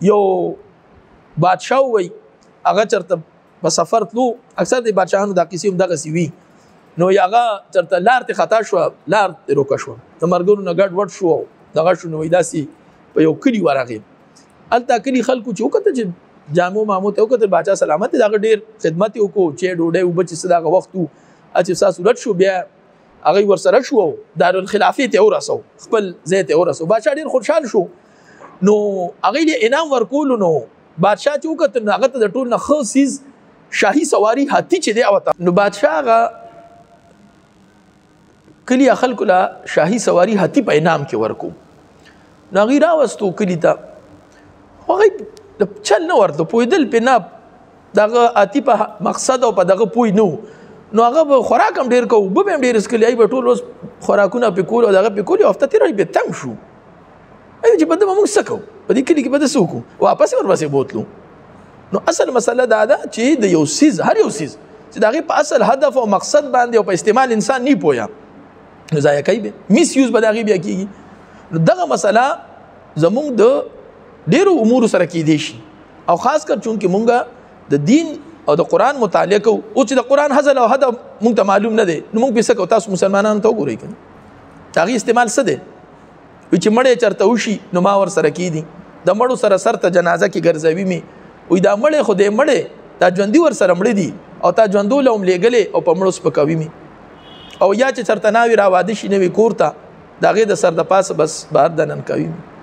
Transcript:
یو بادشاه وای هغه چرته په سفر تلو اکثر د بادشاهانو د قسم دغه سی وی نو یاغه چرته لار ته خطا شو لار روکه شو د مرګونو نه ګډ وډ شو دغه شو نو داسي په یو کلی ورغی الته کلی خلکو چې وکړه چې جامو مامو ته وکړه بادشاه سلامت دغه ډیر خدمت وکړو چې ډوډۍ وبچ صداغه وخت وو چې ساسو رد شو بیا هغه ورسره شو دارالخلافه ته ورسو خپل زیت ورسو بادشاه ډیر خوشحال شو نو هغه له انعام ورکول نو بادشاہ چې وکړ نو هغه ته د ټول نه خصیز شاهي سواری هاتی چې دی او نو بادشاہ هغه کلی خلکو لا شاهي سواری هاتی په انعام کې ورکو نو هغه راوستو کلی ته هغه د چل نه ورته پویدل په نه دغه اتی په مقصد او په دغه پوی نو نو هغه خوراک هم ډیر کو وب هم ډیر اسکلی ای په ټول اوس خوراکونه پکول او دغه پکول او هفته تیر به تنگ شو اې چې بده موږ سکو په دې کلی کې بده سوکو واپس ورپسې بوتلو نو اصل مسله دا ده چې د یو سیز هر یو سیز چې دا غي په اصل هدف او مقصد باندې او په استعمال انسان نه پویا نو ځای کوي به میس یوز به دا غي بیا کیږي نو دغه مسله زموږ د ډیرو امور سره کې دي شي او خاص کر چونکه مونږه د دین او د قران مطالعه کو او چې د قران حزل او هدف مونږ ته معلوم نه دي نو مونږ به څه کو تاسو مسلمانانو ته وګورئ کنه دا غي استعمال څه دی وی چې مړې چرته وشي نو ما ور سره کی دي د مړو سره سر ته جنازه کې ګرځوي می وی دا مړې خو دې مړې دا ژوندۍ ور سره مړې دي او تا ژوندو لوم لېګلې او په مړو سپکوي می او یا چې چرته ناوي را واده شي نوې کور ته د هغې د سر د پاسه بس بهر دنن کوي می